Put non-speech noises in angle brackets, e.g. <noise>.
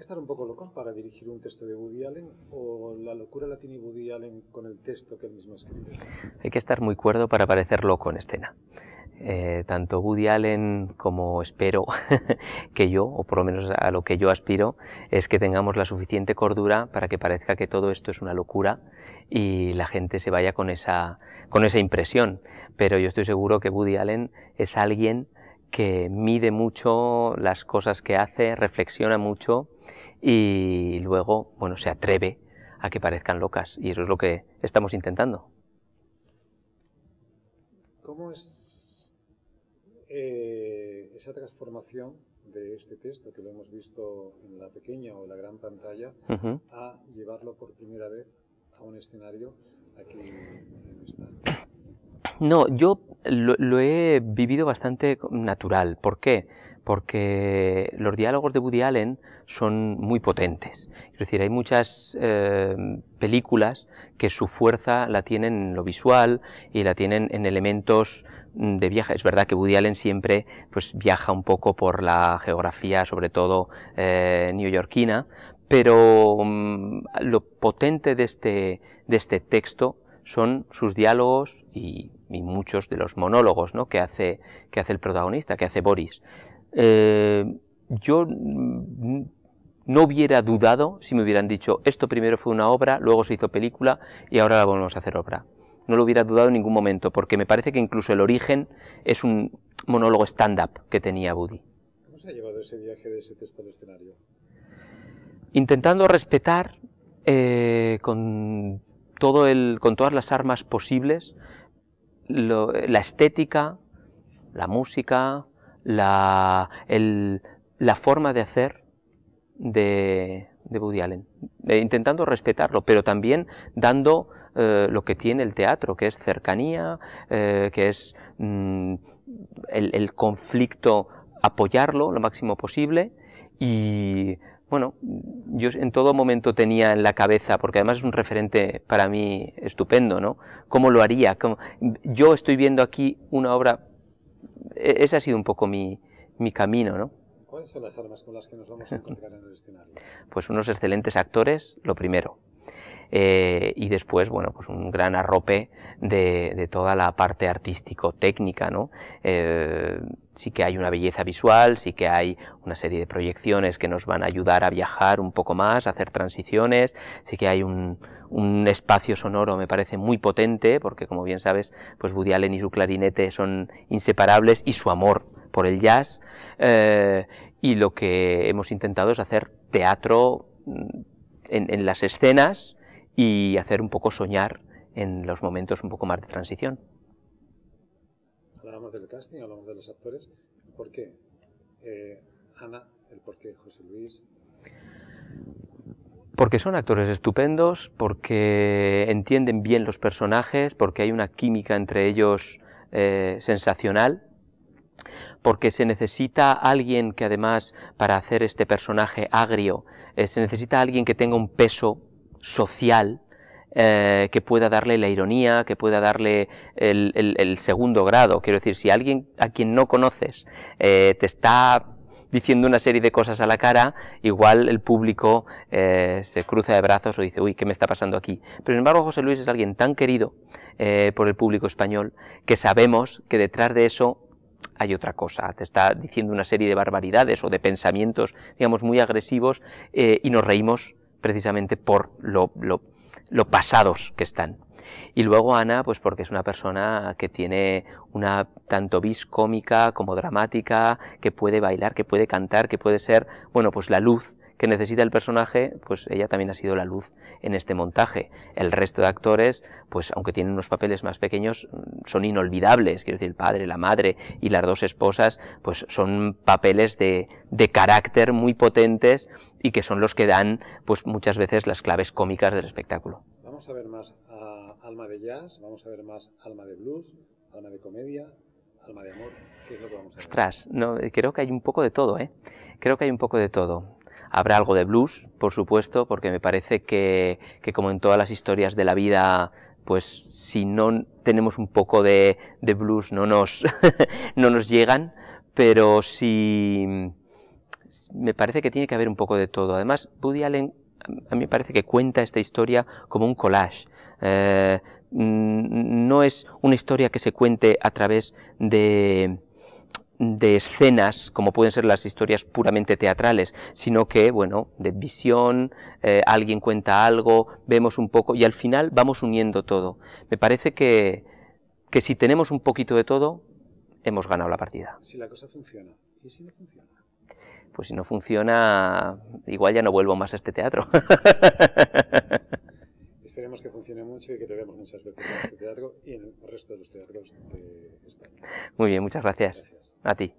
que estar un poco loco para dirigir un texto de Woody Allen o la locura la tiene Woody Allen con el texto que él mismo escribe? Hay que estar muy cuerdo para parecer loco en escena. Eh, tanto Woody Allen como espero <laughs> que yo, o por lo menos a lo que yo aspiro, es que tengamos la suficiente cordura para que parezca que todo esto es una locura y la gente se vaya con esa, con esa impresión. Pero yo estoy seguro que Woody Allen es alguien que mide mucho las cosas que hace, reflexiona mucho y luego, bueno, se atreve a que parezcan locas y eso es lo que estamos intentando. ¿Cómo es eh, esa transformación de este texto que lo hemos visto en la pequeña o la gran pantalla a llevarlo por primera vez a un escenario aquí en España? No, yo lo, he vivido bastante natural. ¿Por qué? Porque los diálogos de Woody Allen son muy potentes. Es decir, hay muchas eh, películas que su fuerza la tienen en lo visual y la tienen en elementos de viaje. Es verdad que Woody Allen siempre pues, viaja un poco por la geografía, sobre todo eh, neoyorquina, pero mm, lo potente de este, de este texto son sus diálogos y y muchos de los monólogos ¿no? que, hace, que hace el protagonista, que hace Boris. Eh, yo mm, no hubiera dudado si me hubieran dicho esto primero fue una obra, luego se hizo película y ahora la volvemos a hacer obra. No lo hubiera dudado en ningún momento, porque me parece que incluso el origen es un monólogo stand-up que tenía Buddy. ¿Cómo se ha llevado ese viaje de ese texto al escenario? Intentando respetar eh, con, todo el, con todas las armas posibles la estética, la música, la, la forma de hacer de, de Woody Allen, eh, intentando respetarlo, pero también dando eh, lo que tiene el teatro, que es cercanía, eh, que es mm, el, el conflicto, apoyarlo lo máximo posible y bueno, yo en todo momento tenía en la cabeza, porque además es un referente para mí estupendo, ¿no? ¿Cómo lo haría? Yo estoy viendo aquí una obra, e-, ese ha sido un poco mi, mi camino, ¿no? ¿Cuáles son las armas con las que nos vamos a encontrar en el escenario? Pues unos excelentes actores, lo primero. Eh, y después, bueno, pues un gran arrope de, toda la parte artístico-técnica, ¿no? Eh, sí que hay una belleza visual, sí que hay una serie de proyecciones que nos van a ayudar a viajar un poco más, a hacer transiciones, sí que hay un, espacio sonoro, me parece muy potente, porque como bien sabes, pues Woody Allen y su clarinete son inseparables y su amor por el jazz, eh, y lo que hemos intentado es hacer teatro mm, en, las escenas y hacer un poco soñar en los momentos un poco más de transición. Hablamos del casting, hablamos de los actores. ¿Por qué? Eh, Ana, el por qué José Luis. Porque son actores estupendos, porque entienden bien los personajes, porque hay una química entre ellos eh, sensacional porque se necesita alguien que además para hacer este personaje agrio, eh, se necesita alguien que tenga un peso social, eh, que pueda darle la ironía, que pueda darle el, segundo grado. Quiero decir, si alguien a quien no conoces eh, te está diciendo una serie de cosas a la cara, igual el público se cruza de brazos o dice, uy, ¿qué me está pasando aquí? Pero sin embargo, José Luis es alguien tan querido por el público español que sabemos que detrás de eso hay otra cosa, te está diciendo una serie de barbaridades o de pensamientos, digamos, muy agresivos eh, y nos reímos precisamente por lo, lo pasados que están. Y luego Ana, pues porque es una persona que tiene una tanto vis cómica como dramática, que puede bailar, que puede cantar, que puede ser, bueno, pues la luz que necesita el personaje, pues ella también ha sido la luz en este montaje. El resto de actores, pues aunque tienen unos papeles más pequeños, son inolvidables. Quiero decir, el padre, la madre y las dos esposas, pues son papeles de, de carácter muy potentes y que son los que dan, pues muchas veces las claves cómicas del espectáculo. Vamos a ver más alma de jazz, vamos a ver más alma de blues, alma de comedia, alma de amor, Ostras, no, creo que hay un poco de todo, ¿eh? Creo que hay un poco de todo. Habrá algo de blues, por supuesto, porque me parece que, que como en todas las historias de la vida pues si no tenemos un poco de, blues no nos, <laughs> no nos llegan, pero si me parece que tiene que haber un poco de todo. Además, Woody Allen a mí me parece que cuenta esta historia como un collage. Eh, no es una historia que se cuente a través de, de escenas, como pueden ser las historias puramente teatrales, sino que, bueno, de visión, eh, alguien cuenta algo, vemos un poco y al final vamos uniendo todo. Me parece que, que si tenemos un poquito de todo, hemos ganado la partida. Si la cosa funciona, ¿y si no funciona? Pues si no funciona, igual ya no vuelvo más a este teatro. <laughs> Esperemos que funcione mucho y que te veamos muchas veces en este teatro y en el resto de los teatros de España. Muy bien, muchas gracias. mati